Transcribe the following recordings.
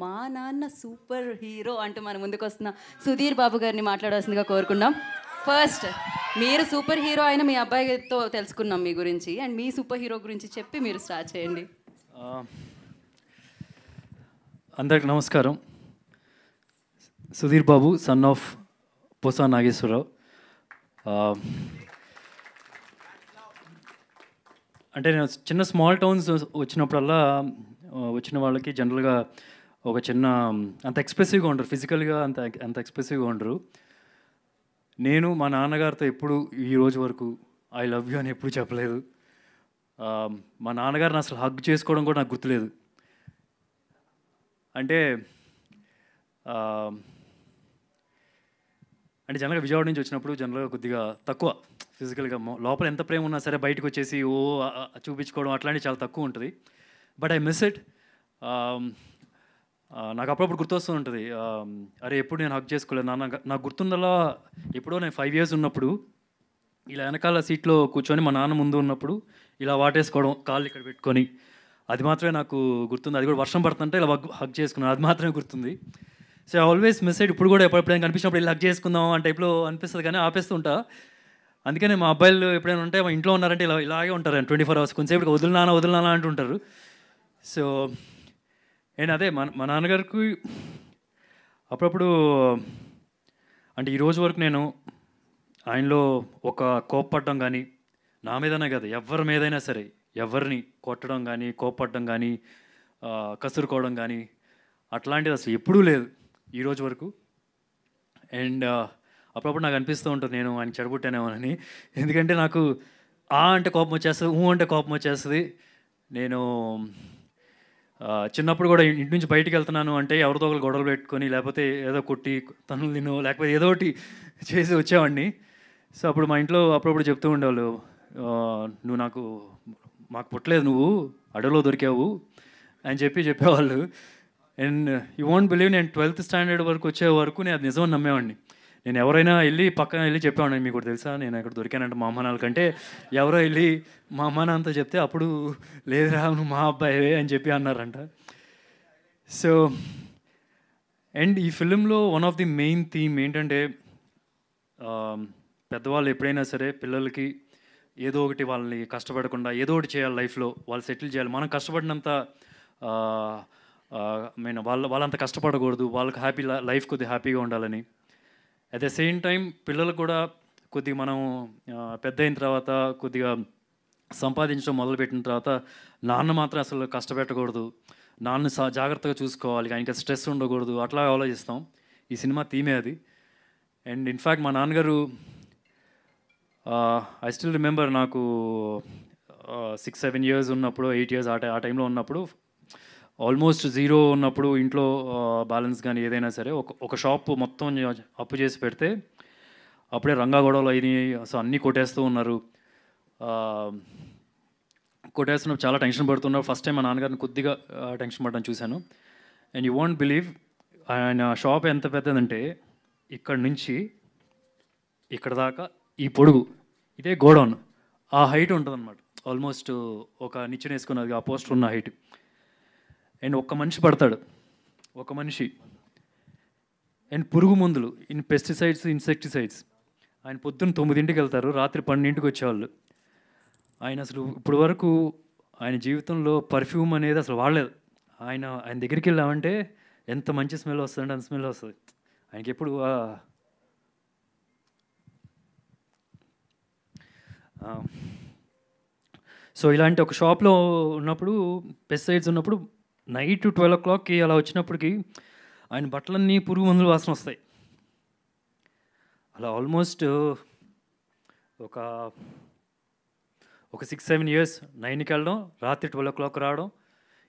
మా నాన్న super hero అంటే మన ముందుకు వస్తున్న సుధీర్ బాబు గారిని మాట్లాడాల్సిందిగా కోరుకున్నాం ఫస్ట్ మీరు సూపర్ హీరో అయిన మీ అబ్బాయితో తెలుసుకున్నాం మీ గురించి అండ్ మీ సూపర్ హీరో గురించి చెప్పి మీరు స్టార్ట్ చేయండి అందరికి నమస్కారం సుధీర్ బాబు సన్ ఆఫ్ పోసా నాగేశ్వరరావు అంటే నేను చిన్న స్మాల్ టౌన్స్ వచ్చినప్పుడల్లా వచ్చిన వాళ్ళకి జనరల్గా ఒక చిన్న అంత ఎక్స్ప్రెసివ్గా ఉండరు ఫిజికల్గా అంత అంత ఎక్స్ప్రెసివ్గా ఉండరు నేను మా నాన్నగారితో ఎప్పుడు ఈ రోజు వరకు ఐ లవ్ యూ అని ఎప్పుడు చెప్పలేదు మా నాన్నగారిని అసలు హగ్ చేసుకోవడం కూడా నాకు గుర్తులేదు అంటే అంటే జనరల్గా విజయవాడ నుంచి వచ్చినప్పుడు జనరల్గా కొద్దిగా తక్కువ ఫిజికల్గా లోపల ఎంత ప్రేమ ఉన్నా సరే బయటకు వచ్చేసి ఓ చూపించుకోవడం అట్లాంటివి చాలా తక్కువ ఉంటుంది బట్ ఐ మిస్ ఇట్ నాకు అప్పుడప్పుడు గుర్తొస్తూ ఉంటుంది అరే ఎప్పుడు నేను హక్ చేసుకోలేదు నాన్న నాకు గుర్తుందలా ఎప్పుడో నేను ఫైవ్ ఇయర్స్ ఉన్నప్పుడు ఇలా వెనకాల సీట్లో కూర్చొని మా నాన్న ముందు ఉన్నప్పుడు ఇలా వాటేసుకోవడం కాళ్ళు ఇక్కడ పెట్టుకొని అది మాత్రమే నాకు గుర్తుంది అది కూడా వర్షం పడుతుంటే ఇలా హక్ చేసుకున్నాను అది మాత్రమే గుర్తుంది సో ఆల్వేస్ మెసేజ్ ఇప్పుడు కూడా ఎప్పుడెప్పుడైనా కనిపించినప్పుడు ఇలా హక్ చేసుకుందాం అని టైప్లో అనిపిస్తుంది కానీ ఉంటా అందుకనే మా అబ్బాయిలు ఎప్పుడైనా ఉంటే మా ఇంట్లో ఉన్నారంటే ఇలా ఇలాగే ఉంటారు ట్వంటీ ఫోర్ అవర్స్ కొంచెంసేపు వదిలినానా వదులునానా అంటుంటారు సో నేను అదే మన మా నాన్నగారికి అప్పుడప్పుడు అంటే ఈరోజు వరకు నేను ఆయనలో ఒక కోప్పడడం కానీ నా మీదనే కదా ఎవరి మీదైనా సరే ఎవరిని కొట్టడం కానీ కోప్పడడం కానీ కసురుకోవడం కానీ అట్లాంటిది అసలు ఎప్పుడూ లేదు ఈరోజు వరకు అండ్ అప్పుడప్పుడు నాకు అనిపిస్తూ ఉంటుంది నేను ఆయన చెడగొట్టానేమోనని ఎందుకంటే నాకు ఆ అంటే కోపం వచ్చేస్తుంది ఊ అంటే కోపం వచ్చేస్తుంది నేను చిన్నప్పుడు కూడా ఇంటి నుంచి బయటికి వెళ్తున్నాను అంటే ఎవరితో ఒకరు గొడవలు పెట్టుకొని లేకపోతే ఏదో కొట్టి తనులు తినో లేకపోతే ఏదో ఒకటి చేసి వచ్చేవాడిని సో అప్పుడు మా ఇంట్లో అప్పుడప్పుడు చెప్తూ ఉండేవాళ్ళు నువ్వు నాకు మాకు పుట్టలేదు నువ్వు అడవిలో దొరికావు అని చెప్పి చెప్పేవాళ్ళు అండ్ యూ వాంట్ బిలీవ్ నేను ట్వెల్త్ స్టాండర్డ్ వరకు వచ్చే వరకు నేను అది నిజమని నమ్మేవాడిని నేను ఎవరైనా వెళ్ళి పక్కన వెళ్ళి చెప్పాను మీకు తెలుసా నేను ఇక్కడ దొరికానంటే మా అమ్మ కంటే ఎవరో వెళ్ళి మా అమ్మ చెప్తే అప్పుడు లేదురా నువ్వు మా అబ్బాయివే అని చెప్పి అన్నారంట సో అండ్ ఈ ఫిలింలో one of the main theme ఏంటంటే పెద్దవాళ్ళు ఎప్పుడైనా సరే పిల్లలకి ఏదో ఒకటి వాళ్ళని కష్టపడకుండా ఏదో ఒకటి చేయాలి లైఫ్లో వాళ్ళు సెటిల్ చేయాలి మనం కష్టపడినంత మీన్ వాళ్ళ వాళ్ళంత కష్టపడకూడదు వాళ్ళకి హ్యాపీ లైఫ్ కొద్దిగా హ్యాపీగా ఉండాలని అట్ ద సేమ్ టైం పిల్లలు కూడా కొద్దిగా మనం పెద్ద అయిన తర్వాత కొద్దిగా సంపాదించడం మొదలుపెట్టిన తర్వాత నాన్న మాత్రం అసలు కష్టపెట్టకూడదు నాన్న సా జాగ్రత్తగా చూసుకోవాలి ఆయనకి స్ట్రెస్ ఉండకూడదు అట్లా ఆలోచిస్తాం ఈ సినిమా థీమే అది అండ్ ఇన్ఫ్యాక్ట్ మా నాన్నగారు ఐ స్టిల్ రిమెంబర్ నాకు సిక్స్ సెవెన్ ఇయర్స్ ఉన్నప్పుడు ఎయిట్ ఇయర్స్ ఆ టైంలో ఉన్నప్పుడు ఆల్మోస్ట్ జీరో ఉన్నప్పుడు ఇంట్లో బ్యాలెన్స్ కానీ ఏదైనా సరే ఒక ఒక షాప్ మొత్తం అప్పు చేసి పెడితే అప్పుడే రంగా గొడవలు అయినాయి అసలు అన్నీ కొట్టేస్తూ ఉన్నారు కొట్టేస్తున్నప్పుడు చాలా టెన్షన్ పడుతున్నారు ఫస్ట్ టైం మా నాన్నగారిని కొద్దిగా టెన్షన్ పడడం చూశాను అండ్ యూ వాంట్ బిలీవ్ ఆయన షాప్ ఎంత పెద్దదంటే ఇక్కడ నుంచి ఇక్కడ దాకా ఈ పొడుగు ఇదే గోడౌన్ ఆ హైట్ ఉంటుందన్నమాట ఆల్మోస్ట్ ఒక నిచ్చెన వేసుకున్నది ఆ పోస్టర్ ఉన్న హైట్ అండ్ ఒక్క మనిషి పడతాడు ఒక మనిషి అండ్ పురుగు మందులు ఇన్ పెస్టిసైడ్స్ ఇన్సెక్టిసైడ్స్ ఆయన పొద్దున్న తొమ్మిదింటికి వెళ్తారు రాత్రి పన్నెండింటికి వచ్చేవాళ్ళు ఆయన అసలు ఇప్పుడు వరకు ఆయన జీవితంలో పర్ఫ్యూమ్ అనేది అసలు వాడలేదు ఆయన ఆయన దగ్గరికి వెళ్ళామంటే ఎంత మంచి స్మెల్ వస్తుందంటే అంత స్మెల్ వస్తుంది ఆయనకి ఎప్పుడు సో ఇలాంటి ఒక షాప్లో ఉన్నప్పుడు పెస్టిసైడ్స్ ఉన్నప్పుడు నైట్ ట్వెల్వ్ ఓ క్లాక్కి అలా వచ్చినప్పటికి ఆయన బట్టలన్నీ పురుగు మందులు వాసన వస్తాయి అలా ఆల్మోస్ట్ ఒక ఒక సిక్స్ సెవెన్ ఇయర్స్ నైన్కి వెళ్ళడం రాత్రి ట్వెల్వ్ ఓ క్లాక్ రావడం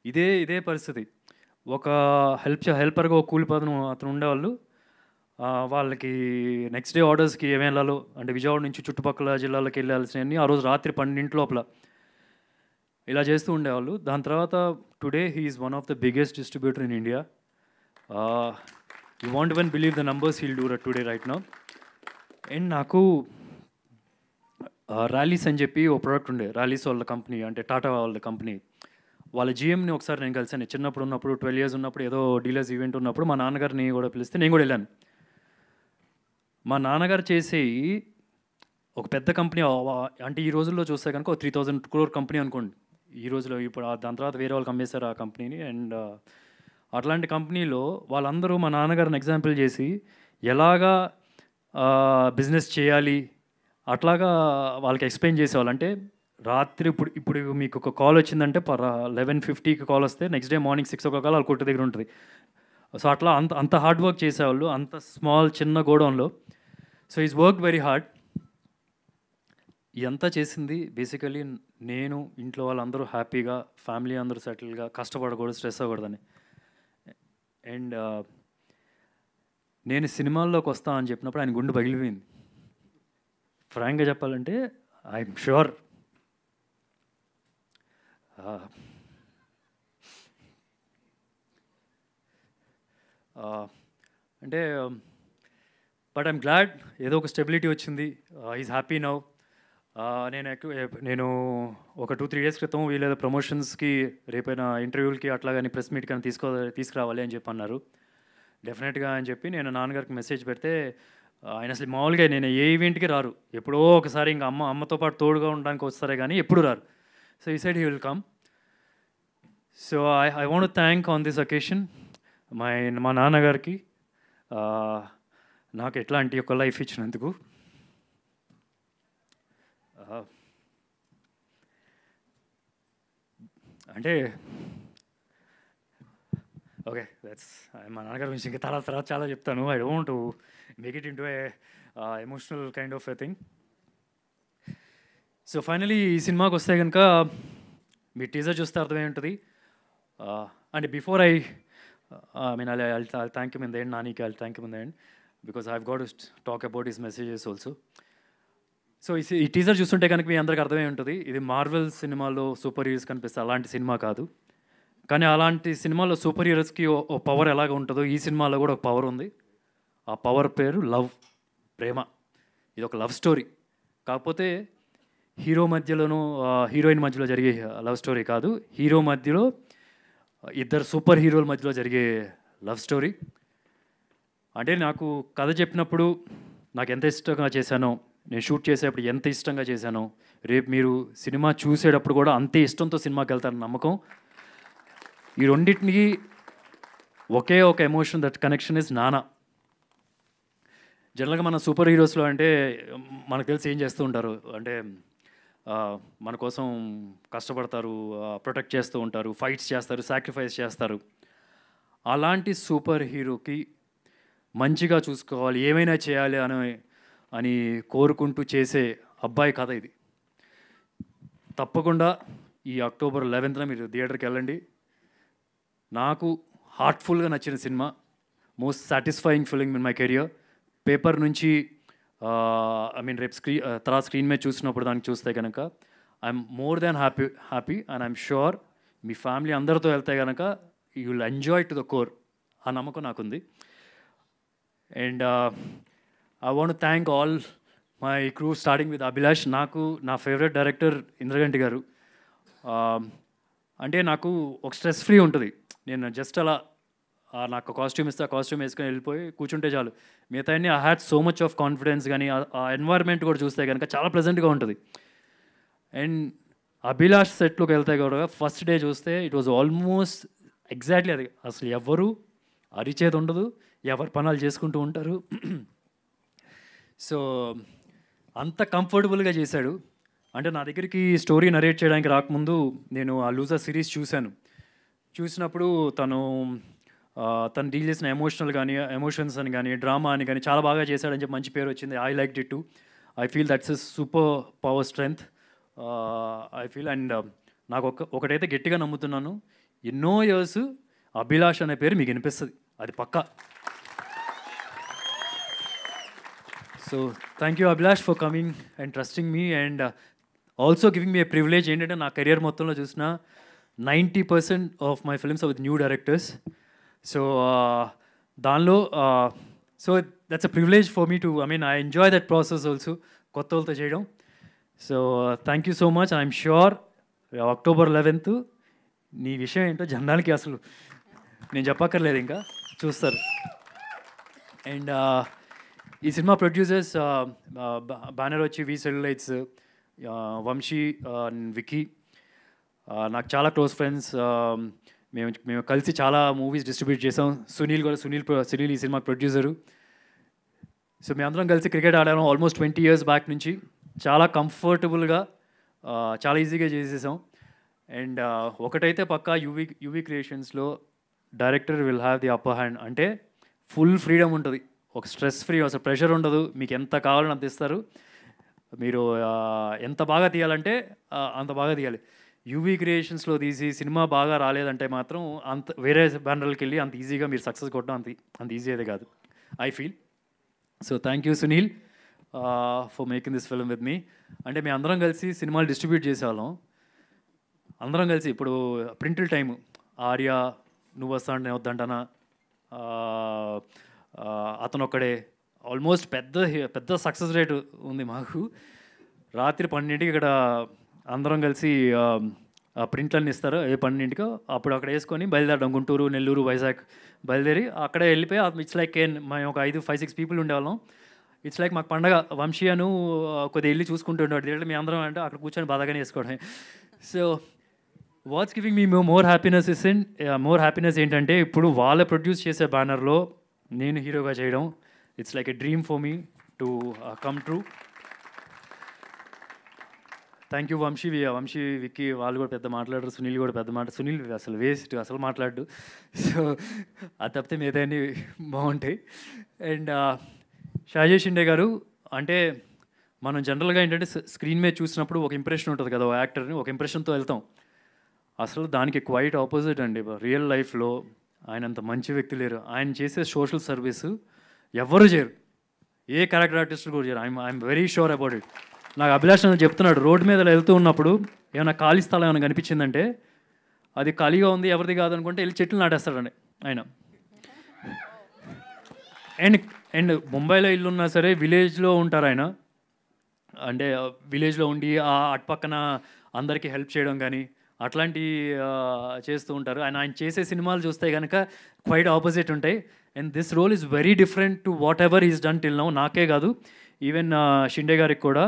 ఇదే ఇదే పరిస్థితి ఒక హెల్ప్ హెల్పర్గా ఒక కూలి పదను అతను ఉండేవాళ్ళు వాళ్ళకి నెక్స్ట్ డే ఆర్డర్స్కి ఏమేళ్ళాలో అంటే విజయవాడ నుంచి చుట్టుపక్కల జిల్లాలకు వెళ్ళాల్సినవన్నీ ఆ రోజు రాత్రి పన్నెండింటి లోపల ఇలా చేస్తూ ఉండేవాళ్ళు దాని తర్వాత today he's one of the biggest distributor in India you won't one believe the numbers he'll do today right నా అండ్ నాకు ర్యాలీస్ uh, అని చెప్పి ఓ ప్రోడక్ట్ ఉండే ర్యాలీస్ వాళ్ళ కంపెనీ అంటే టాటా వాళ్ళ కంపెనీ వాళ్ళ జిఎంని ఒకసారి నేను కలిసాను చిన్నప్పుడు ఉన్నప్పుడు ట్వెల్వ్ ఇయర్స్ ఉన్నప్పుడు ఏదో డీలర్స్ ఈవెంట్ ఉన్నప్పుడు మా నాన్నగారిని కూడా పిలిస్తే నేను కూడా వెళ్ళాను మా నాన్నగారు చేసే ఒక పెద్ద కంపెనీ అంటే ఈ రోజుల్లో చూస్తే కనుక త్రీ థౌజండ్ క్రోర్ కంపెనీ అనుకోండి ఈ రోజులో ఇప్పుడు దాని తర్వాత వేరే వాళ్ళకి అమ్మేశారు ఆ కంపెనీని అండ్ అట్లాంటి కంపెనీలో వాళ్ళందరూ మా నాన్నగారిని ఎగ్జాంపుల్ చేసి ఎలాగా బిజినెస్ చేయాలి అట్లాగా వాళ్ళకి ఎక్స్ప్లెయిన్ చేసేవాళ్ళు అంటే రాత్రి ఇప్పుడు ఇప్పుడు మీకు ఒక కాల్ వచ్చిందంటే పర్ లెవెన్ ఫిఫ్టీకి కాల్ వస్తే నెక్స్ట్ డే మార్నింగ్ సిక్స్ ఓ కాల్ వాళ్ళ కొట్టు దగ్గర ఉంటుంది సో అట్లా అంత అంత హార్డ్ వర్క్ చేసేవాళ్ళు అంత స్మాల్ చిన్న గోడౌన్లో so is work very hard ఇదంతా చేసింది బేసికలీ నేను ఇంట్లో వాళ్ళందరూ హ్యాపీగా ఫ్యామిలీ అందరూ సెటిల్గా కష్టపడకూడదు స్ట్రెస్ అవ్వకూడదని అండ్ నేను సినిమాల్లోకి వస్తా అని చెప్పినప్పుడు ఆయన గుండె పగిలిపోయింది ఫ్రాంక్గా చెప్పాలంటే ఐఎమ్ ష్యూర్ అంటే బట్ ఐమ్ గ్లాడ్ ఏదో ఒక స్టెబిలిటీ వచ్చింది ఈజ్ హ్యాపీ నౌ నేను ఎక్కువ నేను ఒక టూ త్రీ డేస్ క్రితం వీళ్ళ ప్రమోషన్స్కి రేపైనా ఇంటర్వ్యూలకి అట్లా కానీ ప్రెస్ మీట్ కానీ తీసుకో తీసుకురావాలి అని చెప్పి అన్నారు డెఫినెట్గా అని చెప్పి నేను నాన్నగారికి మెసేజ్ పెడితే ఆయన అసలు మామూలుగా నేను ఏ ఈవెంట్కి రారు ఎప్పుడో ఒకసారి ఇంకా అమ్మ అమ్మతో పాటు తోడుగా ఉండడానికి వస్తారే కానీ ఎప్పుడు రారు సో ఈ side he will come so I I want thank on this occasion మా మా నాన్నగారికి నాకు ఎట్లాంటి ఒక లైఫ్ ఇచ్చినందుకు అంటే ఓకే దట్స్ మా నాన్నగారి గురించి ఇంకా తర్వాత తర్వాత చాలా చెప్తాను I don't make it into a emotional kind of a thing so finally ఈ సినిమాకి వస్తే కనుక మీ టీజర్ చూస్తే అర్థమై ఉంటుంది and before I I mean I thank you mean the నానికి I thank you in the because I హ్ got talk about is messages also so ఈ టీజర్ చూస్తుంటే కనుక మీ అందరికి అర్థమై ఉంటుంది ఇది మార్వెల్ సినిమాలో సూపర్ హీరోస్ కనిపిస్తే అలాంటి సినిమా కాదు కానీ అలాంటి సినిమాలో సూపర్ హీరోస్కి ఓ పవర్ ఎలాగ ఉంటుందో ఈ సినిమాలో కూడా ఒక పవర్ ఉంది ఆ పవర్ పేరు లవ్ ప్రేమ ఇది ఒక లవ్ స్టోరీ కాకపోతే హీరో మధ్యలోనూ హీరోయిన్ మధ్యలో జరిగే లవ్ స్టోరీ కాదు హీరో మధ్యలో ఇద్దరు సూపర్ హీరోల మధ్యలో జరిగే లవ్ స్టోరీ అంటే నాకు కథ చెప్పినప్పుడు నాకు ఎంత ఇష్టంగా చేశానో నేను షూట్ చేసేటప్పుడు ఎంత ఇష్టంగా చేశాను రేపు మీరు సినిమా చూసేటప్పుడు కూడా అంతే ఇష్టంతో సినిమాకి వెళ్తారని నమ్మకం ఈ రెండింటినీ ఒకే ఒక ఎమోషన్ దట్ కనెక్షన్ ఇస్ నానా జనరల్గా మన సూపర్ హీరోస్లో అంటే మనకు తెలిసి ఏం చేస్తూ ఉంటారు అంటే మన కోసం కష్టపడతారు ప్రొటెక్ట్ చేస్తూ ఉంటారు ఫైట్స్ చేస్తారు సాక్రిఫైస్ చేస్తారు అలాంటి సూపర్ హీరోకి మంచిగా చూసుకోవాలి ఏమైనా చేయాలి అనే అని కోరుకుంటూ చేసే అబ్బాయి కథ ఇది తప్పకుండా ఈ అక్టోబర్ లెవెన్త్న మీరు థియేటర్కి వెళ్ళండి నాకు హార్ట్ఫుల్గా నచ్చిన సినిమా most satisfying feeling in my career paper నుంచి ఐ మీన్ రేపు స్క్రీన్ తర్వాత స్క్రీన్ మీద చూసినప్పుడు దానికి చూస్తే కనుక I'm more than happy happy and I'm sure మీ ఫ్యామిలీ అందరితో వెళ్తే కనుక you will enjoy to the core ఆ నమ్మకం నాకుంది and I want thank all my crew starting with Abhilash నాకు నా ఫేవరెట్ డైరెక్టర్ ఇంద్రగంటి గారు um, అంటే నాకు ఒక స్ట్రెస్ ఫ్రీ ఉంటుంది నేను జస్ట్ అలా నాకు కాస్ట్యూమ్ ఇస్తే కాస్ట్యూమ్ వేసుకొని వెళ్ళిపోయి కూర్చుంటే చాలు మిగతా I had so much of confidence కానీ ఆ ఎన్వైర్న్మెంట్ కూడా చూస్తే కనుక చాలా ప్రజెంట్గా ఉంటుంది అండ్ అభిలాష్ సెట్లోకి వెళ్తే కూడా ఫస్ట్ డే చూస్తే ఇట్ వాజ్ ఆల్మోస్ట్ ఎగ్జాక్ట్లీ అది అసలు ఎవరు అరిచేది ఉండదు ఎవరి పనులు చేసుకుంటూ ఉంటారు సో అంత కంఫర్టబుల్గా చేశాడు అంటే నా దగ్గరికి స్టోరీ నరేట్ చేయడానికి రాకముందు నేను ఆ లూజర్ సిరీస్ చూశాను చూసినప్పుడు తను తను డీల్ చేసిన ఎమోషనల్ కానీ ఎమోషన్స్ అని కానీ డ్రామా అని కానీ చాలా బాగా చేశాడని చెప్పి మంచి పేరు వచ్చింది I liked it too I feel that's a super power strength I feel and నాకు ఒక ఒకటైతే గట్టిగా నమ్ముతున్నాను ఎన్నో ఇయర్స్ అభిలాష్ అనే పేరు మీకు వినిపిస్తుంది అది పక్కా so thank you Abhilash for coming and trusting me and also giving me privilege ఏంటంటే నా కెరియర్ మొత్తంలో చూసిన ninety percent of my films with new directors so దానిలో so that's a privilege for me to I mean I enjoy that process also కొత్త వాళ్ళతో చేయడం so thank you so much I'm sure October eleventh నీ విషయం ఏంటో జనాలకి అసలు నేను చెప్పక్కర్లేదు ఇంకా చూస్తారు అండ్ ఈ సినిమా ప్రొడ్యూసర్స్ బ్యానర్ వచ్చి వి సెల్యులైట్స్ వంశీ విక్కీ నాకు చాలా క్లోజ్ ఫ్రెండ్స్ మేము మేము కలిసి చాలా మూవీస్ డిస్ట్రిబ్యూట్ చేసాం సునీల్ కూడా సునీల్ సునీల్ ఈ సినిమా ప్రొడ్యూసరు సో మేము అందరం కలిసి క్రికెట్ ఆడాము ఆల్మోస్ట్ ట్వంటీ ఇయర్స్ బ్యాక్ నుంచి చాలా కంఫర్టబుల్గా చాలా ఈజీగా చేసేసాం అండ్ ఒకటైతే పక్కా యూవీ యూవీ క్రియేషన్స్లో director will have the upper hand అంటే ఫుల్ ఫ్రీడమ్ ఉంటుంది ఒక స్ట్రెస్ ఫ్రీ అసలు ప్రెషర్ ఉండదు మీకు ఎంత కావాలని అంత ఇస్తారు మీరు ఎంత బాగా తీయాలంటే అంత బాగా తీయాలి యూవీ క్రియేషన్స్లో తీసి సినిమా బాగా రాలేదంటే మాత్రం అంత వేరే బ్యానర్కి వెళ్ళి అంత ఈజీగా మీరు సక్సెస్ కొట్టడం అంత అంత ఈజీ అయితే కాదు I feel so thank you Sunil for making this film with me అంటే మేము అందరం కలిసి సినిమాలు డిస్ట్రిబ్యూట్ చేసేవాళ్ళం అందరం కలిసి ఇప్పుడు ప్రింటిల్ టైం ఆర్య నువ్వు వస్తా అంటే వద్దంటానా అతను ఒక్కడే ఆల్మోస్ట్ పెద్ద పెద్ద సక్సెస్ రేట్ ఉంది మాకు రాత్రి పన్నెండింటికి ఇక్కడ అందరం కలిసి ప్రింట్లన్నీ ఇస్తారు ఏ పన్నెండింటికో అప్పుడు అక్కడ వేసుకొని బయలుదేరడం గుంటూరు నెల్లూరు వైజాగ్ బయలుదేరి అక్కడే వెళ్ళిపోయి ఇట్స్ లైక్ కేన్ మేము ఒక ఐదు ఫైవ్ సిక్స్ పీపుల్ ఉండేవాళ్ళం ఇట్స్ లైక్ మాకు పండగ వంశీయను కొద్దిగా వెళ్ళి చూసుకుంటూ ఉండేవాడు మీ అందరం అంటే అక్కడ కూర్చొని బాధగానే వేసుకోవడమే so what's giving me more happiness is in more happiness ఏంటంటే ఇప్పుడు వాళ్ళే ప్రొడ్యూస్ చేసే బ్యానర్లో నేను హీరోగా చేయడం it's like a dream for me to come true thank you Vamsi Vamsi Vicky వాళ్ళు కూడా పెద్ద మాట్లాడరు సునీల్ కూడా పెద్ద మాట సునీల్ అసలు వేస్ట్ అసలు మాట్లాడు సో అది తప్పితే మీదన్నీ బాగుంటాయి అండ్ షాజే షిండే గారు అంటే మనం జనరల్గా ఏంటంటే స్క్రీన్ మీద చూసినప్పుడు ఒక ఇంప్రెషన్ ఉంటుంది కదా యాక్టర్ని ఒక ఇంప్రెషన్తో వెళ్తాం అసలు దానికి క్వైట్ ఆపోజిట్ అండి రియల్ లైఫ్లో ఆయన అంత మంచి వ్యక్తి లేరు ఆయన చేసే సోషల్ సర్వీస్ ఎవరు చేయరు ఏ క్యారెక్టర్ ఆర్టిస్ట్ కూడా చేయరు I'm I'm very sure about it నాకు అభిలాష్ చెప్తున్నాడు రోడ్డు మీద వెళ్తూ ఉన్నప్పుడు ఏమైనా ఖాళీ స్థలం ఏమైనా కనిపించిందంటే అది ఖాళీగా ఉంది ఎవరిది కాదనుకుంటే వెళ్ళి చెట్లు నాటేస్తాడండి ఆయన అండ్ అండ్ ముంబైలో ఇల్లు ఉన్నా సరే విలేజ్లో ఉంటారు ఆయన అంటే విలేజ్లో ఉండి ఆ అటుపక్కన అందరికీ హెల్ప్ చేయడం కానీ అట్లాంటి చేస్తూ ఉంటారు అండ్ ఆయన చేసే సినిమాలు చూస్తే కనుక క్వైట్ ఆపోజిట్ ఉంటాయి and this role is very different to what is done till now నాకే కాదు ఈవెన్ షిండే గారికి కూడా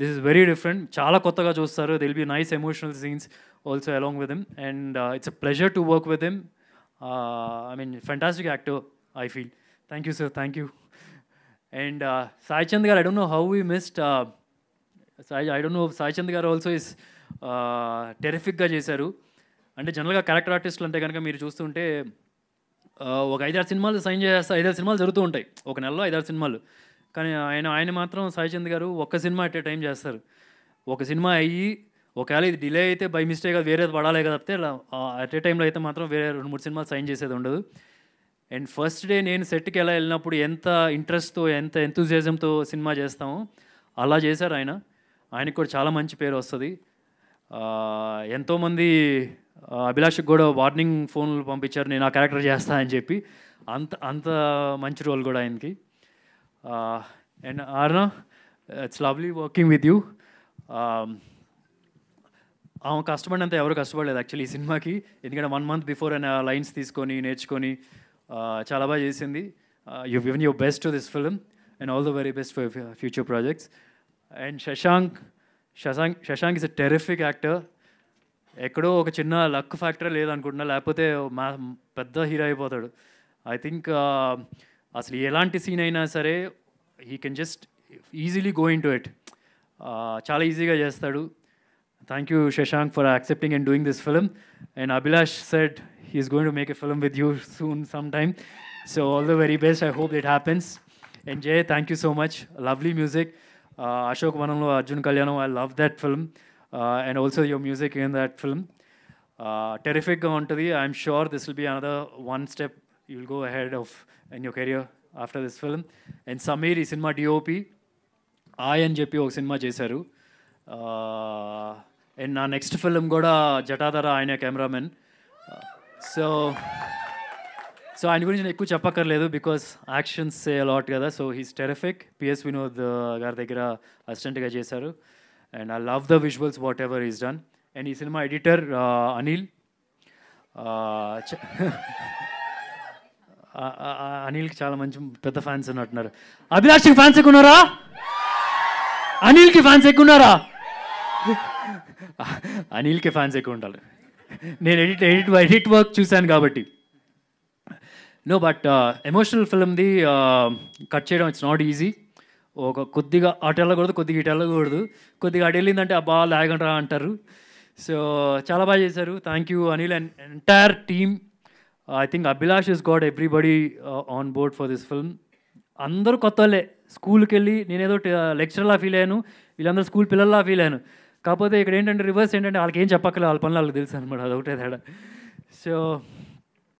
దిస్ ఇస్ వెరీ డిఫరెంట్ చాలా కొత్తగా చూస్తారు it'll be nice emotional scenes also along with him and it's a pleasure to work with him I mean fantastic actor I feel thank you sir thank you and Saichand garu I don't know how we missed Sai I don't know Saichand garu also is టెరిఫిక్గా చేశారు అంటే జనరల్గా character ఆర్టిస్టులు అంటే కనుక మీరు చూస్తుంటే ఒక ఐదారు సినిమాలు సైన్ చేస్తా ఐదారు సినిమాలు జరుగుతూ ఉంటాయి ఒక నెలలో ఐదారు సినిమాలు కానీ ఆయన ఆయన మాత్రం సాయిచంద్ గారు ఒక్క సినిమా అట్ ఏ టైం చేస్తారు ఒక సినిమా అయ్యి ఒకవేళ ఇది డిలే అయితే బై మిస్టేక్ వేరే పడాలి కదా తప్పితే అట్ ఏ టైంలో అయితే మాత్రం వేరే రెండు మూడు సినిమాలు సైన్ చేసేది ఉండదు అండ్ ఫస్ట్ డే నేను సెట్కి ఎలా వెళ్ళినప్పుడు ఎంత ఇంట్రెస్ట్తో ఎంత ఎంతూజియజంతో సినిమా చేస్తామో అలా చేశారు ఆయన ఆయనకు కూడా చాలా మంచి పేరు వస్తుంది ఎంతోమంది అభిలాష్కి కూడా వార్నింగ్ ఫోన్లు పంపించారు నేను ఆ క్యారెక్టర్ చేస్తా అని చెప్పి అంత అంత మంచి రోల్ కూడా ఆయనకి అండ్ ఆర్న it's lovely working with you ఆమె కష్టపడినంత ఎవరు కష్టపడలేదు యాక్చువల్లీ ఈ సినిమాకి ఎందుకంటే వన్ మంత్ బిఫోర్ ఆయన లైన్స్ తీసుకొని నేర్చుకొని చాలా బాగా చేసింది you given your best to this film and all the very best for future projects and Shashank Shashank Shashank is a terrific actor ఎక్కడో ఒక చిన్న లక్ ఫ్యాక్టర్ లేదనుకుంటున్నా లేకపోతే మా పెద్ద హీరో అయిపోతాడు ఐ థింక్ uh, అసలు ఎలాంటి సీన్ అయినా సరే he can just easily going to it చాలా ఈజీగా చేస్తాడు thank you Shashank for accepting and doing this film and Abhilash set he's going to make a film with you soon some time so all the very best I hope it happens enjoy thank you so much lovely music Ashok వనంలో Arjun Kalyanam I love that film and also your music in that film టెరిఫిక్గా ఉంటుంది I'm sure this will be another one step you'll will go ahead of in your career after this film and Sameer ఈ సినిమా DOP I అని చెప్పి ఒక సినిమా చేశారు and uh, నా నెక్స్ట్ ఫిల్మ్ కూడా జటాధర ఆయన కెమెరామెన్ సో uh, సో ఆయన గురించి నేను ఎక్కువ చెప్పక్కర్లేదు బికాస్ యాక్షన్స్ సే లాట్ కదా so he's terrific PS Vinod గారి దగ్గర అసిస్టెంట్గా చేశారు and I love the visuals what is done and ఈ సినిమా ఎడిటర్ uh, అనిల్ uh, అనిల్కి చాలా మంచి పెద్ద ఫ్యాన్స్ ఉన్నట్టున్నారు అభిలాష్కి ఫ్యాన్స్ ఎక్కువ ఉన్నారా అనిల్కి ఫ్యాన్స్ ఎక్కువ ఉన్నారా అనిల్కి ఫ్యాన్స్ ఎక్కువ ఉండాలి నేను ఎడిట్ ఎడిట్ ఎడిట్ వర్క్ చూశాను కాబట్టి నో బట్ ఎమోషనల్ ఫిల్మ్ది కట్ చేయడం ఇట్స్ నాట్ ఈజీ ఒక కొద్దిగా అటు వెళ్ళకూడదు కొద్దిగా ఇటు వెళ్ళకూడదు కొద్దిగా అటు వెళ్ళిందంటే అబ్బా లాగండ్రా అంటారు సో చాలా బాగా చేశారు thank you Anil and entire team I think Abhilash is got everybody on board for this film అందరూ కొత్త వాళ్ళే స్కూల్కి వెళ్ళి నేనేదో లెక్చరర్లా uh, ఫీల్ అయ్యాను వీళ్ళందరూ స్కూల్ పిల్లల్లా ఫీల్ అయ్యాను కాకపోతే ఇక్కడ ఏంటంటే రివర్స్ ఏంటంటే వాళ్ళకి ఏం చెప్పక్కలే వాళ్ళ పనులు వాళ్ళకి తెలుసు అనమాట అదొకటే తేడా సో